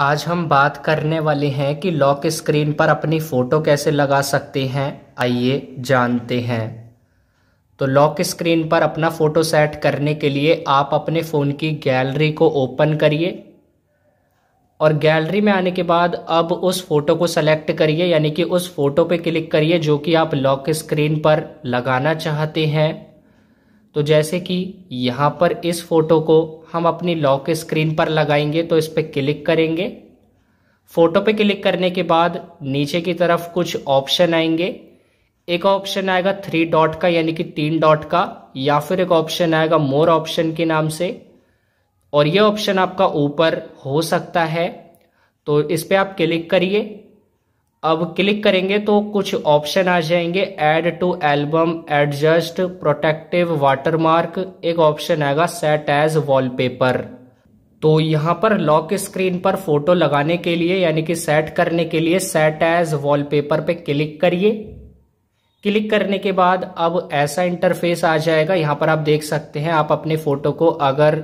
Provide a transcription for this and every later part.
आज हम बात करने वाले हैं कि लॉक स्क्रीन पर अपनी फ़ोटो कैसे लगा सकते हैं आइए जानते हैं तो लॉक स्क्रीन पर अपना फ़ोटो सेट करने के लिए आप अपने फ़ोन की गैलरी को ओपन करिए और गैलरी में आने के बाद अब उस फ़ोटो को सेलेक्ट करिए यानी कि उस फ़ोटो पे क्लिक करिए जो कि आप लॉक स्क्रीन पर लगाना चाहते हैं तो जैसे कि यहाँ पर इस फ़ोटो को हम अपनी लॉक स्क्रीन पर लगाएंगे तो इस पर क्लिक करेंगे फोटो पे क्लिक करने के बाद नीचे की तरफ कुछ ऑप्शन आएंगे एक ऑप्शन आएगा थ्री डॉट का यानी कि तीन डॉट का या फिर एक ऑप्शन आएगा मोर ऑप्शन के नाम से और ये ऑप्शन आपका ऊपर हो सकता है तो इस पर आप क्लिक करिए अब क्लिक करेंगे तो कुछ ऑप्शन आ जाएंगे add to album adjust protective watermark एक ऑप्शन आएगा सेट एज वॉलपेपर तो यहां पर लॉक स्क्रीन पर फोटो लगाने के लिए यानी कि सेट करने के लिए सेट एज वॉलपेपर पे क्लिक करिए क्लिक करने के बाद अब ऐसा इंटरफेस आ जाएगा यहां पर आप देख सकते हैं आप अपने फोटो को अगर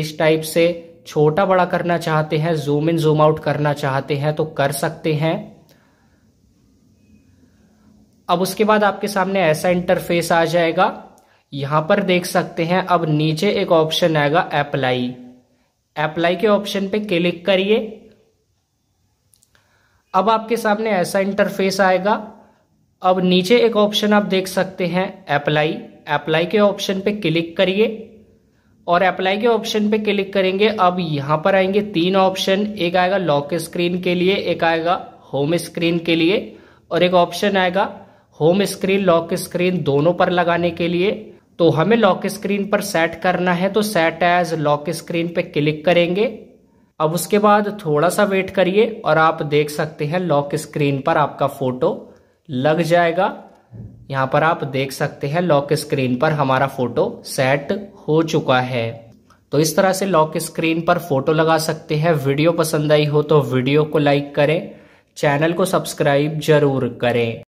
इस टाइप से छोटा बड़ा करना चाहते हैं जूम इन जूम आउट करना चाहते हैं तो कर सकते हैं अब उसके बाद आपके सामने ऐसा इंटरफेस आ जाएगा यहां पर देख सकते हैं अब नीचे एक ऑप्शन आएगा अप्लाई अप्लाई के ऑप्शन पे क्लिक करिए अब आपके सामने ऐसा इंटरफेस आएगा अब नीचे एक ऑप्शन आप देख सकते हैं अप्लाई अप्लाई के ऑप्शन पे क्लिक करिए और अप्लाई के ऑप्शन पे क्लिक करेंगे अब यहां पर आएंगे तीन ऑप्शन एक आएगा लॉक स्क्रीन के लिए एक आएगा होम स्क्रीन के लिए और एक ऑप्शन आएगा होम स्क्रीन लॉक स्क्रीन दोनों पर लगाने के लिए तो हमें लॉक स्क्रीन पर सेट करना है तो सेट एज लॉक स्क्रीन पे क्लिक करेंगे अब उसके बाद थोड़ा सा वेट करिए और आप देख सकते हैं लॉक स्क्रीन पर आपका फोटो लग जाएगा यहाँ पर आप देख सकते हैं लॉक स्क्रीन पर हमारा फोटो सेट हो चुका है तो इस तरह से लॉक स्क्रीन पर फोटो लगा सकते हैं वीडियो पसंद आई हो तो वीडियो को लाइक करें चैनल को सब्सक्राइब जरूर करें